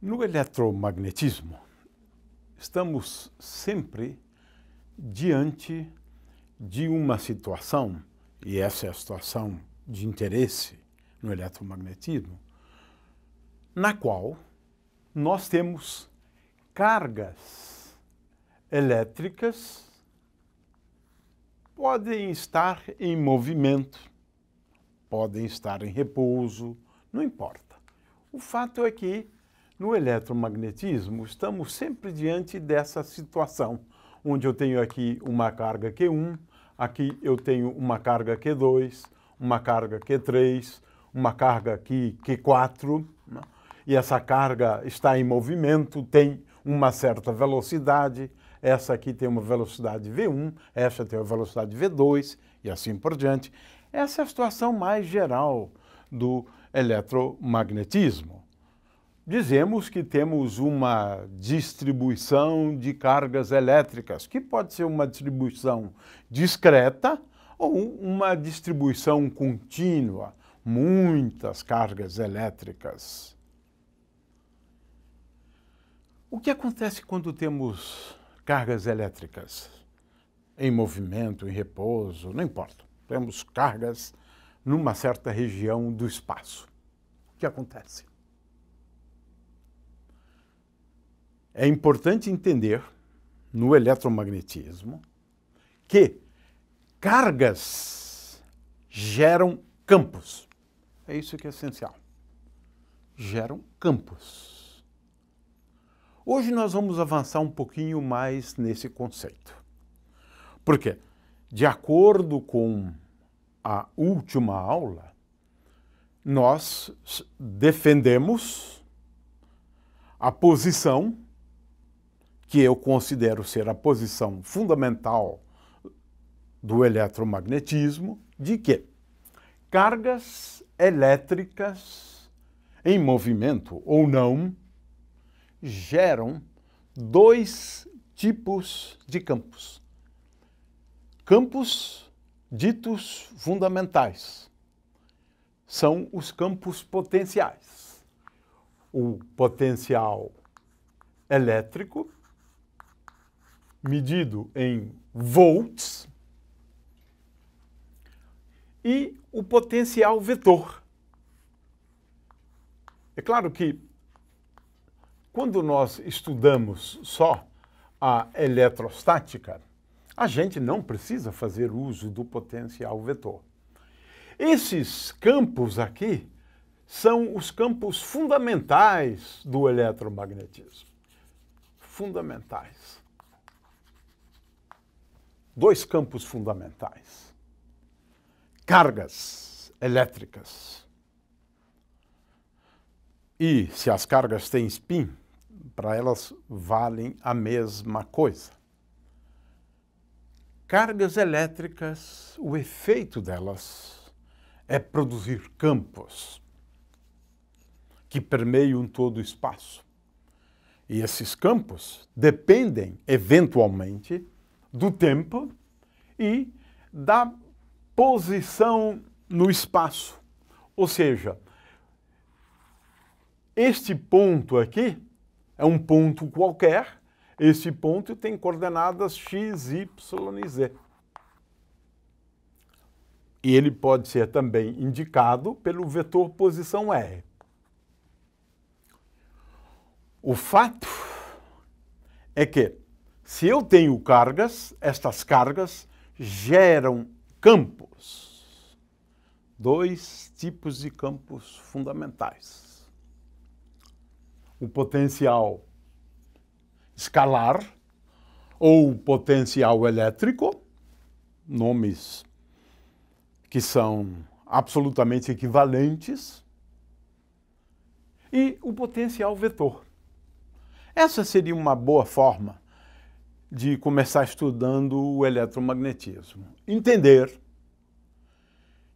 No eletromagnetismo, estamos sempre diante de uma situação, e essa é a situação de interesse no eletromagnetismo, na qual nós temos cargas elétricas podem estar em movimento, podem estar em repouso, não importa. O fato é que no eletromagnetismo, estamos sempre diante dessa situação, onde eu tenho aqui uma carga Q1, aqui eu tenho uma carga Q2, uma carga Q3, uma carga aqui Q4, né? e essa carga está em movimento, tem uma certa velocidade, essa aqui tem uma velocidade V1, essa tem uma velocidade V2 e assim por diante. Essa é a situação mais geral do eletromagnetismo dizemos que temos uma distribuição de cargas elétricas, que pode ser uma distribuição discreta ou uma distribuição contínua, muitas cargas elétricas. O que acontece quando temos cargas elétricas? Em movimento, em repouso, não importa. Temos cargas numa certa região do espaço. O que acontece? É importante entender no eletromagnetismo que cargas geram campos. É isso que é essencial. Geram campos. Hoje nós vamos avançar um pouquinho mais nesse conceito. Porque, de acordo com a última aula, nós defendemos a posição que eu considero ser a posição fundamental do eletromagnetismo, de que cargas elétricas em movimento ou não geram dois tipos de campos. Campos ditos fundamentais são os campos potenciais. O potencial elétrico medido em volts, e o potencial vetor. É claro que quando nós estudamos só a eletrostática, a gente não precisa fazer uso do potencial vetor. Esses campos aqui são os campos fundamentais do eletromagnetismo. Fundamentais dois campos fundamentais: cargas elétricas. E se as cargas têm spin, para elas valem a mesma coisa. Cargas elétricas, o efeito delas é produzir campos que permeiam todo o espaço. E esses campos dependem, eventualmente, do tempo e da posição no espaço. Ou seja, este ponto aqui é um ponto qualquer, este ponto tem coordenadas x, y e z. E ele pode ser também indicado pelo vetor posição r. O fato é que se eu tenho cargas, estas cargas geram campos. Dois tipos de campos fundamentais. O potencial escalar ou potencial elétrico, nomes que são absolutamente equivalentes, e o potencial vetor. Essa seria uma boa forma de começar estudando o eletromagnetismo. Entender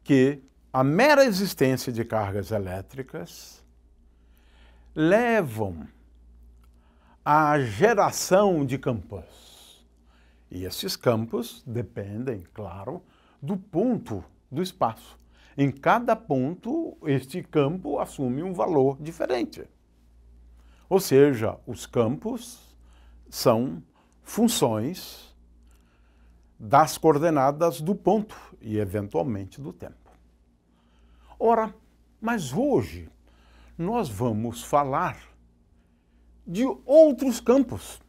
que a mera existência de cargas elétricas levam à geração de campos. E esses campos dependem, claro, do ponto do espaço. Em cada ponto, este campo assume um valor diferente. Ou seja, os campos são funções das coordenadas do ponto e, eventualmente, do tempo. Ora, mas hoje nós vamos falar de outros campos.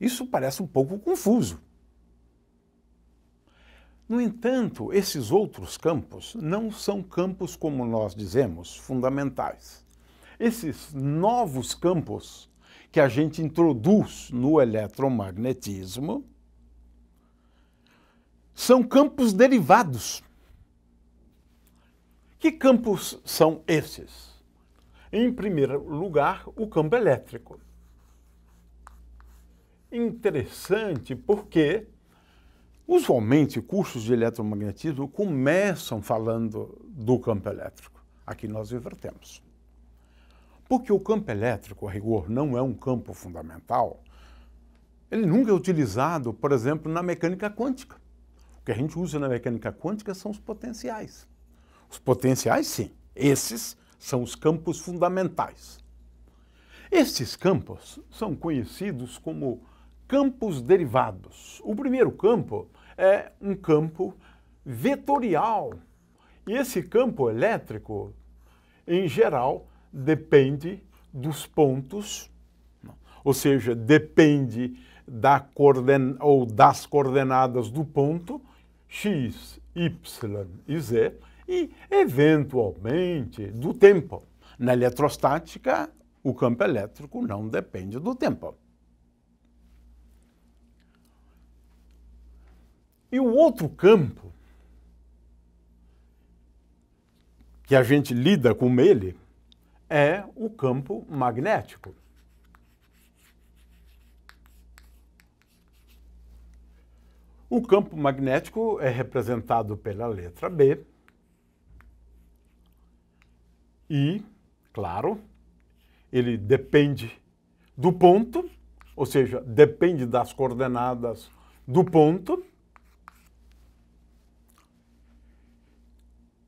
Isso parece um pouco confuso. No entanto, esses outros campos não são campos, como nós dizemos, fundamentais. Esses novos campos que a gente introduz no eletromagnetismo são campos derivados. Que campos são esses? Em primeiro lugar, o campo elétrico. Interessante porque, usualmente, cursos de eletromagnetismo começam falando do campo elétrico. Aqui nós invertemos. Porque o campo elétrico, a rigor, não é um campo fundamental, ele nunca é utilizado, por exemplo, na mecânica quântica. O que a gente usa na mecânica quântica são os potenciais. Os potenciais, sim, esses são os campos fundamentais. Estes campos são conhecidos como campos derivados. O primeiro campo é um campo vetorial. E esse campo elétrico, em geral, depende dos pontos, ou seja, depende da coorden ou das coordenadas do ponto x, y e z e, eventualmente, do tempo. Na eletrostática, o campo elétrico não depende do tempo. E o outro campo que a gente lida com ele é o campo magnético. O campo magnético é representado pela letra B e, claro, ele depende do ponto, ou seja, depende das coordenadas do ponto.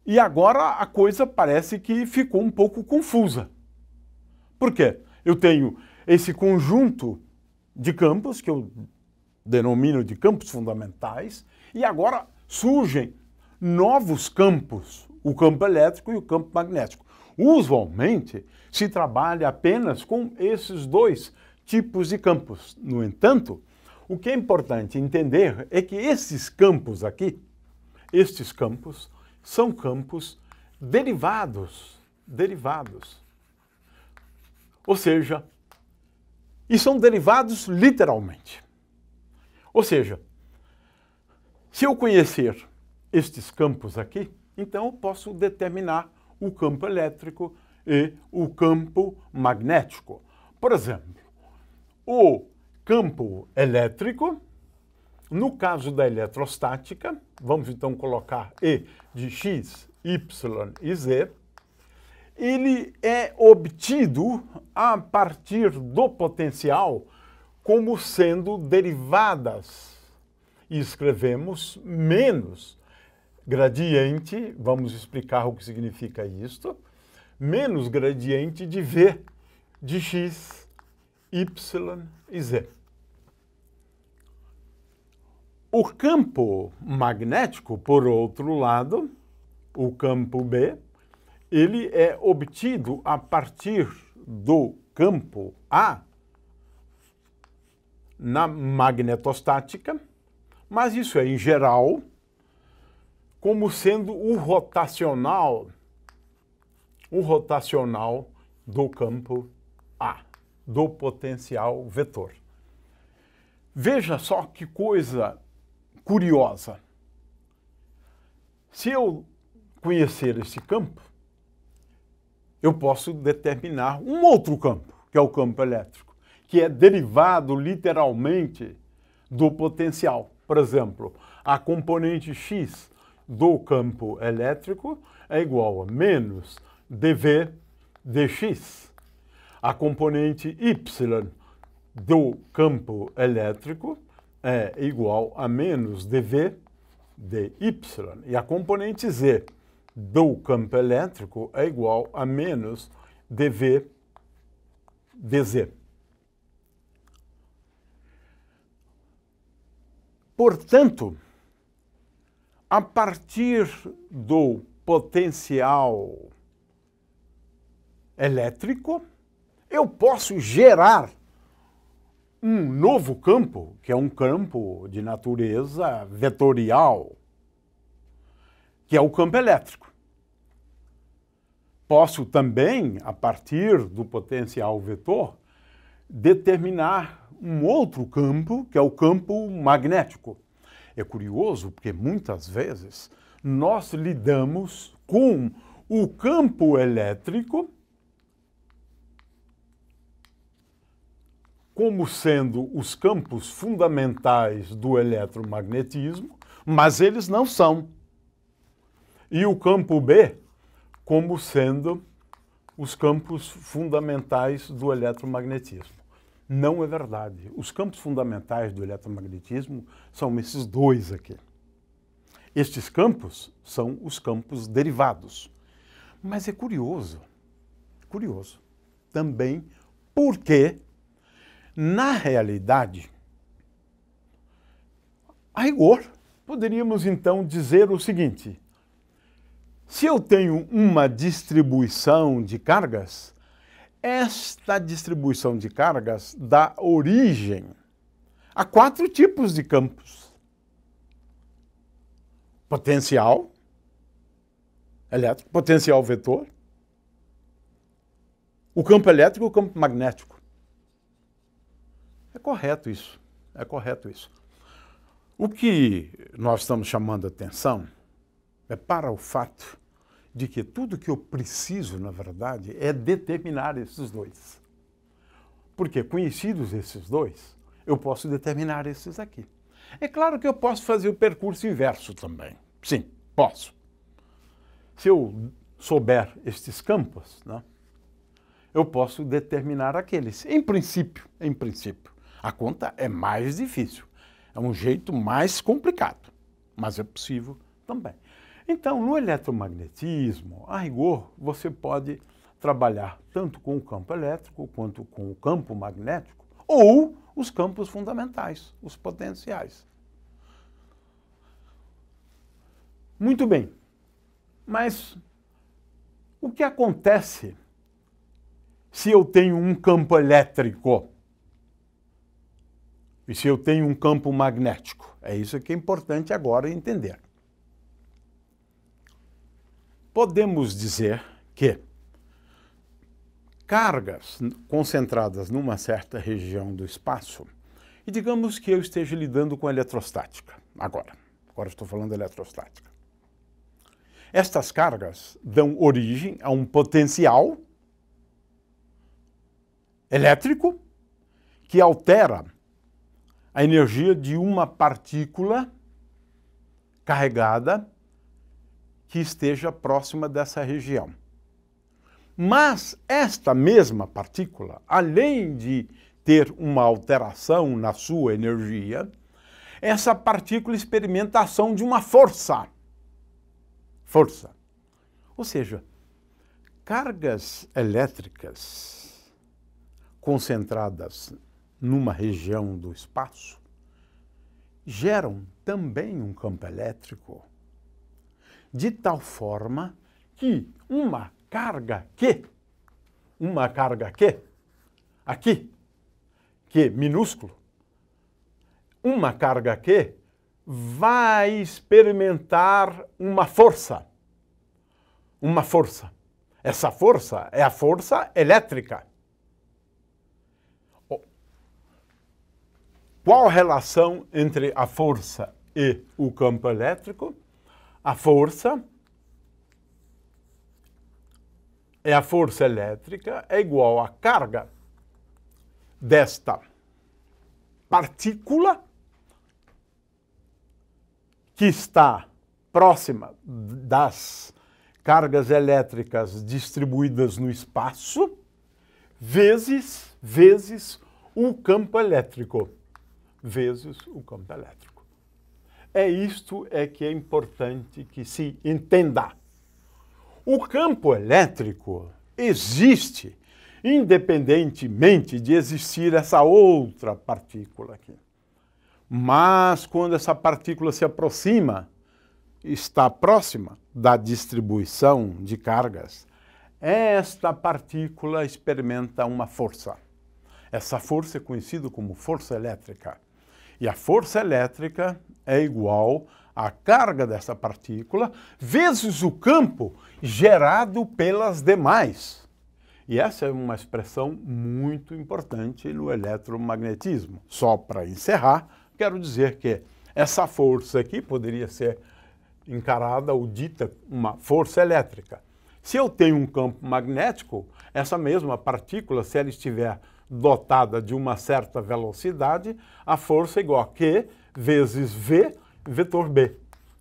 E agora a coisa parece que ficou um pouco confusa. Por quê? Eu tenho esse conjunto de campos, que eu denomino de campos fundamentais, e agora surgem novos campos, o campo elétrico e o campo magnético. Usualmente se trabalha apenas com esses dois tipos de campos. No entanto, o que é importante entender é que esses campos aqui, estes campos, são campos derivados, derivados. Ou seja, e são derivados literalmente. Ou seja, se eu conhecer estes campos aqui, então eu posso determinar o campo elétrico e o campo magnético. Por exemplo, o campo elétrico no caso da eletrostática, vamos então colocar E de X, Y e Z, ele é obtido a partir do potencial como sendo derivadas. E escrevemos menos gradiente, vamos explicar o que significa isto, menos gradiente de V de x, y e z. O campo magnético, por outro lado, o campo B, ele é obtido a partir do campo A na magnetostática, mas isso é em geral, como sendo o rotacional, o rotacional do campo A, do potencial vetor. Veja só que coisa curiosa. Se eu conhecer esse campo, eu posso determinar um outro campo, que é o campo elétrico, que é derivado literalmente do potencial. Por exemplo, a componente X do campo elétrico é igual a menos dV dx. A componente Y do campo elétrico é igual a menos dV dy. E a componente Z do campo elétrico é igual a menos dV dz. Portanto, a partir do potencial elétrico, eu posso gerar um novo campo, que é um campo de natureza vetorial, que é o campo elétrico. Posso também, a partir do potencial vetor, determinar um outro campo, que é o campo magnético. É curioso porque muitas vezes nós lidamos com o campo elétrico como sendo os campos fundamentais do eletromagnetismo, mas eles não são. E o campo B, como sendo os campos fundamentais do eletromagnetismo. Não é verdade. Os campos fundamentais do eletromagnetismo são esses dois aqui. Estes campos são os campos derivados. Mas é curioso, curioso também porque na realidade, a rigor, poderíamos então dizer o seguinte: se eu tenho uma distribuição de cargas, esta distribuição de cargas dá origem a quatro tipos de campos: potencial elétrico, potencial vetor, o campo elétrico e o campo magnético. É correto isso. É correto isso. O que nós estamos chamando atenção é para o fato de que tudo que eu preciso, na verdade, é determinar esses dois. Porque conhecidos esses dois, eu posso determinar esses aqui. É claro que eu posso fazer o percurso inverso também. Sim, posso. Se eu souber estes campos, né, eu posso determinar aqueles, em princípio, em princípio. A conta é mais difícil, é um jeito mais complicado, mas é possível também. Então, no eletromagnetismo, a rigor, você pode trabalhar tanto com o campo elétrico quanto com o campo magnético ou os campos fundamentais, os potenciais. Muito bem, mas o que acontece se eu tenho um campo elétrico? e se eu tenho um campo magnético. É isso que é importante agora entender. Podemos dizer que cargas concentradas numa certa região do espaço, e digamos que eu esteja lidando com eletrostática agora. Agora estou falando eletrostática. Estas cargas dão origem a um potencial elétrico que altera a energia de uma partícula carregada que esteja próxima dessa região. Mas esta mesma partícula, além de ter uma alteração na sua energia, essa partícula experimenta a ação de uma força. Força. Ou seja, cargas elétricas concentradas numa região do espaço, geram também um campo elétrico, de tal forma que uma carga Q, uma carga Q, aqui, Q minúsculo, uma carga Q vai experimentar uma força, uma força. Essa força é a força elétrica. Qual a relação entre a força e o campo elétrico? A força é a força elétrica é igual à carga desta partícula que está próxima das cargas elétricas distribuídas no espaço vezes vezes o campo elétrico vezes o campo elétrico. É isto é que é importante que se entenda. O campo elétrico existe independentemente de existir essa outra partícula aqui. Mas quando essa partícula se aproxima, está próxima da distribuição de cargas, esta partícula experimenta uma força. Essa força é conhecida como força elétrica. E a força elétrica é igual à carga dessa partícula vezes o campo gerado pelas demais. E essa é uma expressão muito importante no eletromagnetismo. Só para encerrar, quero dizer que essa força aqui poderia ser encarada ou dita uma força elétrica. Se eu tenho um campo magnético, essa mesma partícula, se ela estiver dotada de uma certa velocidade, a força é igual a Q vezes V, vetor B.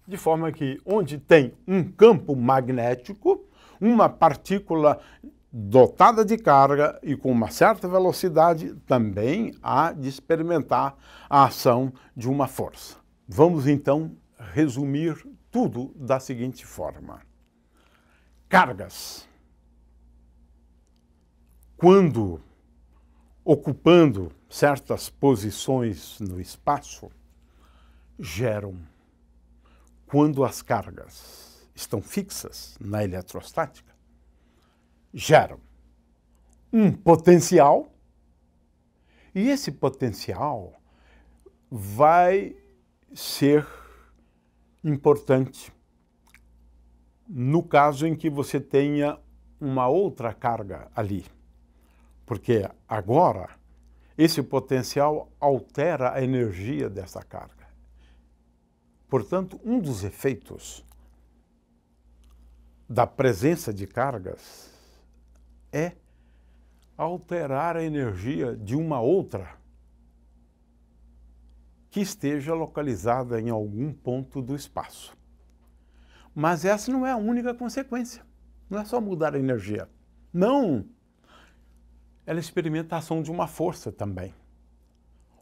De forma que onde tem um campo magnético, uma partícula dotada de carga e com uma certa velocidade, também há de experimentar a ação de uma força. Vamos então resumir tudo da seguinte forma: cargas. Quando ocupando certas posições no espaço geram, quando as cargas estão fixas na eletrostática, geram um potencial e esse potencial vai ser importante no caso em que você tenha uma outra carga ali. Porque agora esse potencial altera a energia dessa carga. Portanto, um dos efeitos da presença de cargas é alterar a energia de uma outra que esteja localizada em algum ponto do espaço. Mas essa não é a única consequência. Não é só mudar a energia. Não! ela é experimenta a ação de uma força também.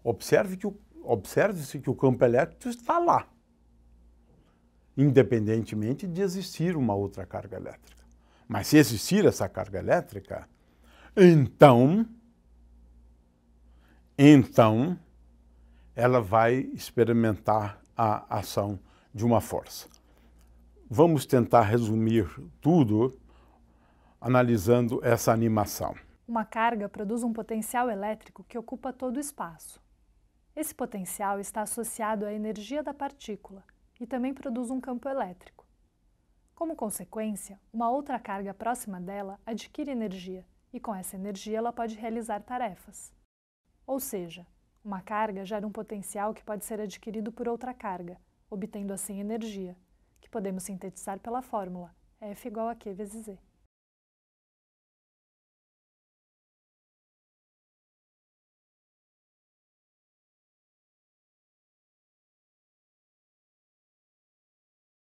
Observe-se que, o, observe que o campo elétrico está lá, independentemente de existir uma outra carga elétrica. Mas se existir essa carga elétrica, então, então, ela vai experimentar a ação de uma força. Vamos tentar resumir tudo analisando essa animação. Uma carga produz um potencial elétrico que ocupa todo o espaço. Esse potencial está associado à energia da partícula e também produz um campo elétrico. Como consequência, uma outra carga próxima dela adquire energia e com essa energia ela pode realizar tarefas. Ou seja, uma carga gera um potencial que pode ser adquirido por outra carga, obtendo assim energia, que podemos sintetizar pela fórmula F igual a Q vezes E.